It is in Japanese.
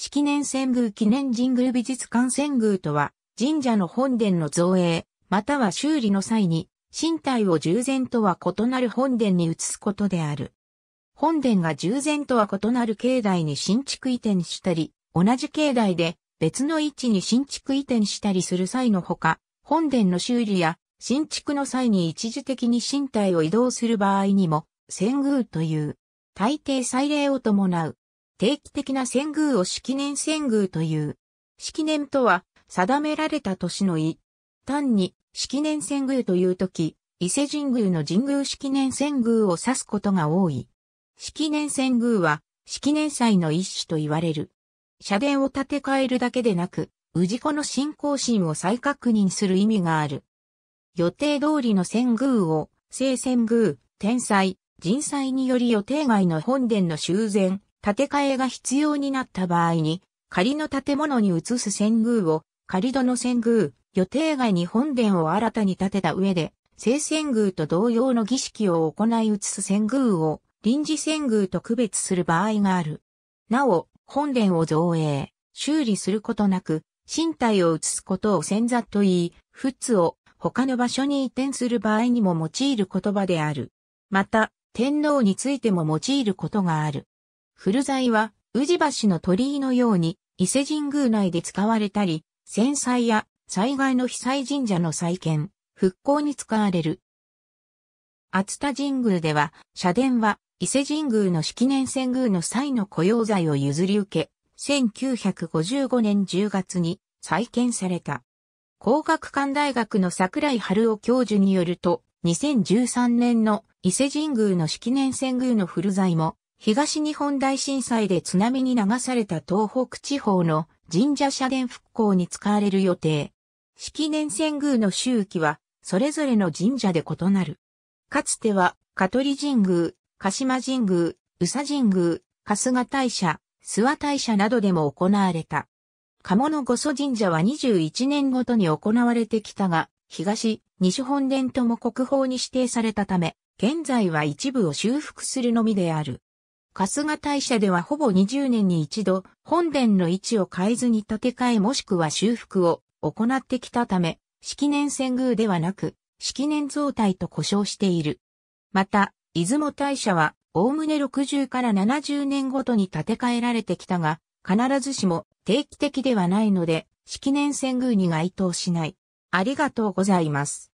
式年遷宮記念神宮美術館遷宮とは、神社の本殿の造営、または修理の際に、身体を従前とは異なる本殿に移すことである。本殿が従前とは異なる境内に新築移転したり、同じ境内で別の位置に新築移転したりする際のほか、本殿の修理や新築の際に一時的に身体を移動する場合にも、遷宮という、大抵祭礼を伴う定期的な遷宮を式年遷宮という。式年とは、定められた年の意。単に、式年遷宮というとき、伊勢神宮の神宮式年遷宮を指すことが多い。式年遷宮は、式年祭の一種と言われる。社殿を建て替えるだけでなく、氏子の信仰心を再確認する意味がある。予定通りの遷宮を、聖遷宮、天祭、人祭により予定外の本殿の修繕、建て替えが必要になった場合に、仮の建物に移す遷宮を、仮戸の遷宮、予定外に本殿を新たに建てた上で、聖遷宮と同様の儀式を行い移す遷宮を、臨時遷宮と区別する場合がある。なお、本殿を造営、修理することなく、身体を移すことを遷座と言い、仏を他の場所に移転する場合にも用いる言葉である。また、天皇についても用いることがある。古材は、宇治橋の鳥居のように、伊勢神宮内で使われたり、戦災や災害の被災神社の再建、復興に使われる。厚田神宮では、社殿は伊勢神宮の式年遷宮の際の雇用材を譲り受け、1955年10月に再建された。工学館大学の桜井春夫教授によると、2013年の伊勢神宮の式年遷宮の古材も東日本大震災で津波に流された東北地方の神社社殿復興に使われる予定。式年遷宮の周期は、それぞれの神社で異なる。かつては、香取神宮、鹿島神宮、宇佐神宮、春日大社、諏訪大社などでも行われた。鴨の御祖神社は21年ごとに行われてきたが、東、西本殿とも国宝に指定されたため、現在は一部を修復するのみである。春日大社ではほぼ20年に一度、本殿の位置を変えずに建て替えもしくは修復を行ってきたため、式年遷宮ではなく、式年増体と呼称している。また、出雲大社は、おおむね60から70年ごとに建て替えられてきたが、必ずしも定期的ではないので、式年遷宮に該当しない。ありがとうございます。